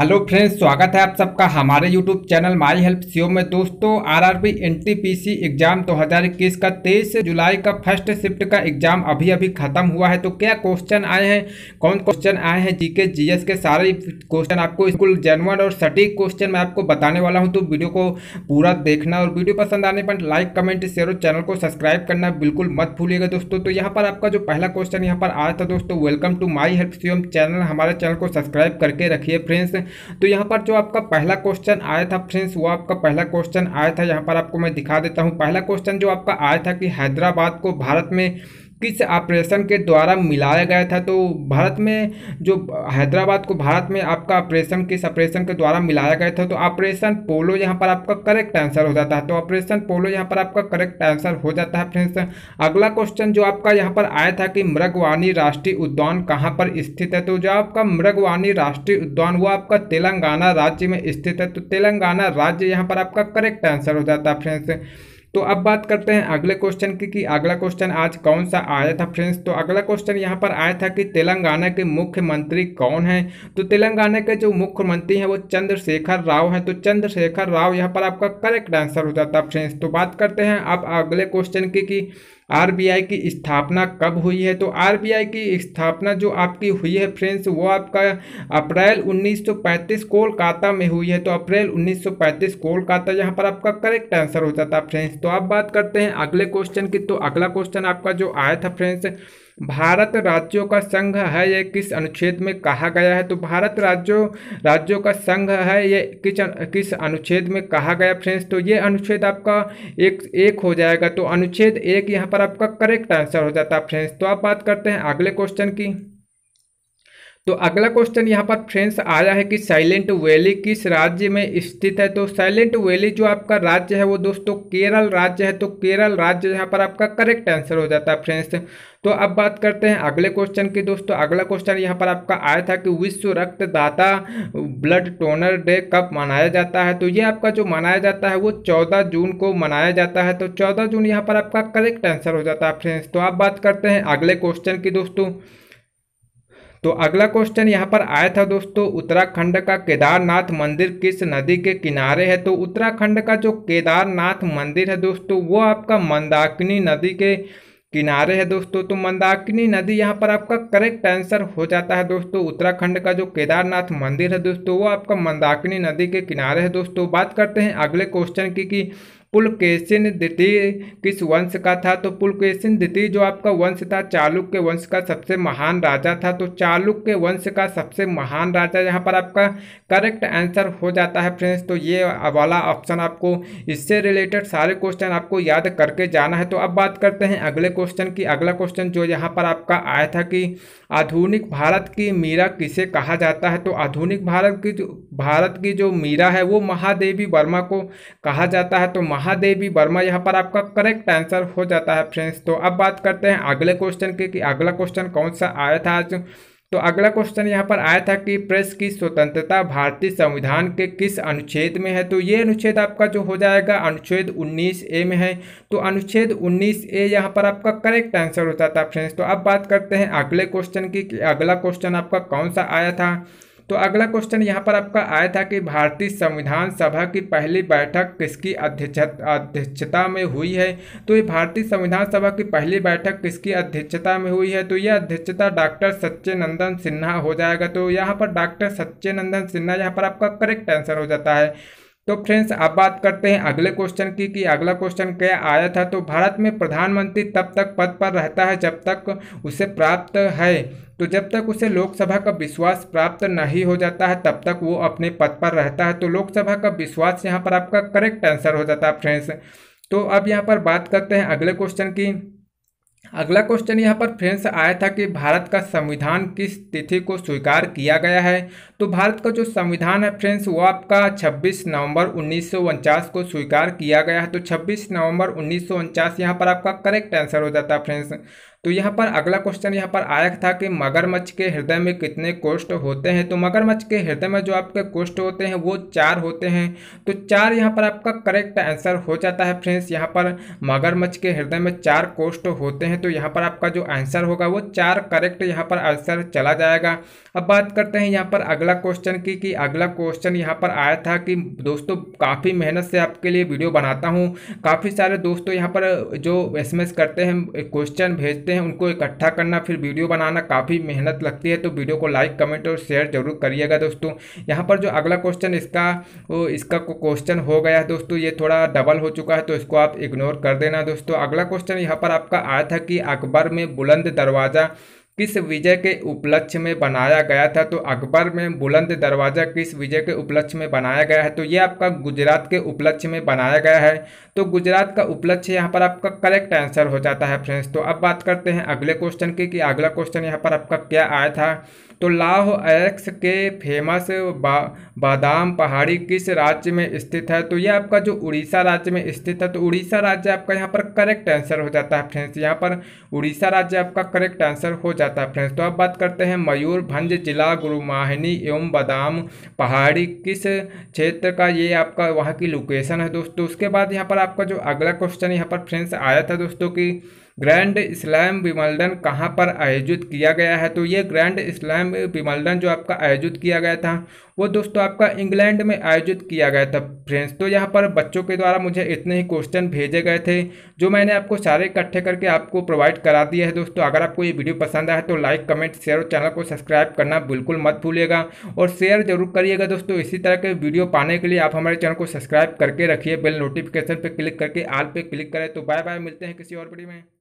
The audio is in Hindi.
हेलो फ्रेंड्स स्वागत है आप सबका हमारे यूट्यूब चैनल माई हेल्प सीओ में दोस्तों आरआरबी एनटीपीसी एग्जाम 2021 का 23 जुलाई का फर्स्ट शिफ्ट का एग्जाम अभी अभी खत्म हुआ है तो क्या क्वेश्चन आए हैं कौन क्वेश्चन आए हैं जीके जीएस के सारे क्वेश्चन आपको स्कूल जेनवन और सटीक क्वेश्चन मैं आपको बताने वाला हूँ तो वीडियो को पूरा देखना और वीडियो पसंद आने पर लाइक कमेंट शेयर और चैनल को सब्सक्राइब करना बिल्कुल मत भूलिएगा दोस्तों तो यहाँ पर आपका जो पहला क्वेश्चन यहाँ पर आया था दोस्तों वेलकम टू माई हेल्प सीओ चैनल हमारे चैनल को सब्सक्राइब करके रखिए फ्रेंड्स तो यहाँ पर जो आपका पहला क्वेश्चन आया था फ्रेंड्स वो आपका पहला क्वेश्चन आया था यहाँ पर आपको मैं दिखा देता हूँ पहला क्वेश्चन जो आपका आया था कि हैदराबाद को भारत में किस ऑपरेशन के द्वारा मिलाया गया था तो भारत में जो हैदराबाद को भारत में आपका ऑपरेशन किस ऑपरेशन के द्वारा मिलाया गया था तो ऑपरेशन पोलो यहाँ पर आपका करेक्ट आंसर हो जाता है तो ऑपरेशन पोलो यहाँ पर आपका करेक्ट आंसर हो जाता है फ्रेंड्स अगला क्वेश्चन जो आपका यहाँ पर आया था कि मृगवाणी राष्ट्रीय उद्यान कहाँ पर स्थित है तो जो आपका मृगवाणी राष्ट्रीय उद्यान वो आपका तेलंगाना राज्य में स्थित है तो तेलंगाना राज्य यहाँ पर आपका करेक्ट आंसर हो जाता है फ्रेंड्स तो अब बात करते हैं अगले क्वेश्चन की कि अगला क्वेश्चन आज कौन सा आया था फ्रेंड्स तो अगला क्वेश्चन यहाँ पर आया था कि तेलंगाना के मुख्यमंत्री कौन है तो तेलंगाना के जो मुख्यमंत्री हैं वो चंद्रशेखर राव हैं तो चंद्रशेखर राव यहाँ पर आपका करेक्ट आंसर हो जाता है फ्रेंड्स तो बात करते हैं अब अगले क्वेश्चन की कि आरबीआई की स्थापना कब हुई है तो आरबीआई की स्थापना जो आपकी हुई है फ्रेंड्स वो आपका अप्रैल 1935 कोलकाता में हुई है तो अप्रैल 1935 कोलकाता यहाँ पर आपका करेक्ट आंसर हो जाता फ्रेंड्स तो आप बात करते हैं अगले क्वेश्चन की तो अगला क्वेश्चन आपका जो आया था फ्रेंड्स भारत राज्यों का संघ है ये किस अनुच्छेद में कहा गया है तो भारत राज्यों राज्यों का संघ है ये किस किस अनुच्छेद में कहा गया फ्रेंड्स तो ये अनुच्छेद आपका एक एक हो जाएगा तो अनुच्छेद एक यहाँ पर आपका करेक्ट आंसर हो जाता है फ्रेंड्स तो आप बात करते हैं अगले क्वेश्चन की तो अगला क्वेश्चन यहाँ पर फ्रेंड्स आया है कि साइलेंट वैली किस राज्य में स्थित है तो साइलेंट वैली जो आपका राज्य है वो दोस्तों केरल राज्य है तो केरल राज्य यहाँ पर आपका करेक्ट आंसर हो जाता है फ्रेंड्स तो अब बात करते हैं अगले क्वेश्चन की दोस्तों अगला क्वेश्चन यहाँ पर आपका आया था कि विश्व रक्तदाता ब्लड टोनर डे कब मनाया जाता है तो ये आपका जो मनाया जाता है वो चौदह जून को मनाया जाता है तो चौदह जून यहाँ पर आपका करेक्ट आंसर हो जाता है फ्रेंड्स तो आप बात करते हैं अगले क्वेश्चन की दोस्तों तो अगला क्वेश्चन यहाँ पर आया था दोस्तों उत्तराखंड का केदारनाथ मंदिर किस नदी के किनारे है तो उत्तराखंड का जो केदारनाथ मंदिर है दोस्तों वो आपका मंदाकिनी नदी के किनारे है दोस्तों तो मंदाकिनी नदी यहाँ पर आपका करेक्ट आंसर हो जाता है दोस्तों उत्तराखंड का जो केदारनाथ मंदिर है दोस्तों वो आपका मंदाकिनी नदी के किनारे है दोस्तों बात करते हैं अगले क्वेश्चन की कि पुलकेशिन द्वितीय किस वंश का था तो पुलकेशिन द्वितीय जो आपका वंश था चालुक्य वंश का सबसे महान राजा था तो चालुक्य वंश का सबसे महान राजा यहाँ पर आपका करेक्ट आंसर हो जाता है फ्रेंड्स तो ये वाला ऑप्शन आपको इससे रिलेटेड सारे क्वेश्चन आपको याद करके जाना है तो अब बात करते हैं अगले क्वेश्चन की अगला क्वेश्चन जो यहाँ पर आपका आया था कि आधुनिक भारत की मीरा किसे कहा जाता है तो आधुनिक भारत की जो भारत की जो मीरा है वो महादेवी वर्मा को कहा जाता है तो महादेवी वर्मा यहाँ पर आपका करेक्ट आंसर हो जाता है फ्रेंड्स तो अब बात करते हैं अगले क्वेश्चन की कि अगला क्वेश्चन कौन सा आया था आज तो अगला क्वेश्चन यहाँ पर आया था कि प्रेस की स्वतंत्रता भारतीय संविधान के किस अनुच्छेद में है तो ये अनुच्छेद आपका जो हो जाएगा अनुच्छेद 19 ए में है तो अनुच्छेद 19 ए यहाँ पर आपका करेक्ट आंसर हो जाता है फ्रेंड्स तो अब बात करते हैं अगले क्वेश्चन की कि अगला क्वेश्चन आपका कौन सा आया था तो अगला क्वेश्चन यहाँ पर आपका आया था कि भारतीय संविधान सभा की पहली बैठक किसकी अध्यक्षता में हुई है तो ये भारतीय संविधान सभा की पहली बैठक किसकी अध्यक्षता में हुई है तो यह अध्यक्षता डॉक्टर सच्चे नंदन सिन्हा हो जाएगा तो यहाँ पर डॉक्टर सच्चे नंदन सिन्हा यहाँ पर आपका करेक्ट आंसर हो जाता है तो फ्रेंड्स अब बात करते हैं अगले क्वेश्चन की कि अगला क्वेश्चन क्या आया था तो भारत में प्रधानमंत्री तब तक पद पर रहता है जब तक उसे प्राप्त है तो जब तक उसे लोकसभा का विश्वास प्राप्त नहीं हो जाता है तब तक वो अपने पद पर रहता है तो लोकसभा का विश्वास यहाँ पर आपका करेक्ट आंसर हो जाता है फ्रेंड्स तो अब यहाँ पर बात करते हैं अगले क्वेश्चन की अगला क्वेश्चन यहाँ पर फ्रेंड्स आया था कि भारत का संविधान किस तिथि को स्वीकार किया गया है तो भारत का जो संविधान है फ्रेंड्स वो आपका 26 नवंबर उन्नीस को स्वीकार किया गया है तो 26 नवंबर उन्नीस सौ यहाँ पर आपका करेक्ट आंसर हो जाता है फ्रेंड्स तो यहाँ पर अगला क्वेश्चन यहाँ पर आया था कि मगरमच्छ के हृदय में कितने कोष्ठ होते हैं तो मगरमच्छ के हृदय में जो आपके कोष्ठ होते हैं वो चार होते हैं तो चार यहाँ पर आपका करेक्ट आंसर हो जाता है फ्रेंड्स यहाँ पर मगरमच्छ के हृदय में चार कोष्ठ होते हैं तो यहाँ पर आपका जो आंसर होगा वो चार करेक्ट यहाँ पर आंसर चला जाएगा अब बात करते हैं यहाँ पर अगला क्वेश्चन की कि अगला क्वेश्चन यहाँ पर आया था कि दोस्तों काफ़ी मेहनत से आपके लिए वीडियो बनाता हूँ काफ़ी सारे दोस्तों यहाँ पर जो एस करते हैं क्वेश्चन भेजते हैं हैं उनको इकट्ठा करना फिर वीडियो बनाना काफ़ी मेहनत लगती है तो वीडियो को लाइक कमेंट और शेयर जरूर करिएगा दोस्तों यहाँ पर जो अगला क्वेश्चन इसका इसका क्वेश्चन हो गया है दोस्तों ये थोड़ा डबल हो चुका है तो इसको आप इग्नोर कर देना दोस्तों अगला क्वेश्चन यहाँ पर आपका आया था कि अकबर में बुलंद दरवाज़ा किस विजय के उपलक्ष्य में बनाया गया था तो अकबर में बुलंद दरवाज़ा किस विजय के उपलक्ष्य में बनाया गया है तो ये आपका गुजरात के उपलक्ष्य में बनाया गया है तो गुजरात का उपलक्ष्य यहाँ पर आपका करेक्ट आंसर हो जाता है फ्रेंड्स तो अब बात करते हैं अगले क्वेश्चन की कि अगला क्वेश्चन यहाँ पर आपका क्या आया था तो लाह एक्स के फेमस बादाम पहाड़ी किस राज्य में स्थित है तो यह आपका जो उड़ीसा राज्य में स्थित है तो उड़ीसा राज्य आपका यहाँ पर करेक्ट आंसर हो जाता है फ्रेंड्स यहाँ पर उड़ीसा राज्य आपका करेक्ट आंसर हो जाता जाता है फ्रेंड्स तो अब बात करते हैं मयूरभंज जिला गुरुमाहिनी एवं बादाम पहाड़ी किस क्षेत्र का ये आपका वहाँ की लोकेशन है दोस्तों उसके बाद यहाँ पर आपका जो अगला क्वेश्चन यहाँ पर फ्रेंड्स आया था दोस्तों की ग्रैंड स्लैम विमल्डन कहाँ पर आयोजित किया गया है तो ये ग्रैंड स्लैम विमल्डन जो आपका आयोजित किया गया था वो दोस्तों आपका इंग्लैंड में आयोजित किया गया था फ्रेंड्स तो यहाँ पर बच्चों के द्वारा मुझे इतने ही क्वेश्चन भेजे गए थे जो मैंने आपको सारे इकट्ठे करके आपको प्रोवाइड करा दिया है दोस्तों अगर आपको ये वीडियो पसंद आए तो लाइक कमेंट शेयर और चैनल को सब्सक्राइब करना बिल्कुल मत भूलिएगा और शेयर जरूर करिएगा दोस्तों इसी तरह के वीडियो पाने के लिए आप हमारे चैनल को सब्सक्राइब करके रखिए बिल नोटिफिकेशन पर क्लिक करके आल पे क्लिक करें तो बाय बाय मिलते हैं किसी और वीडियो में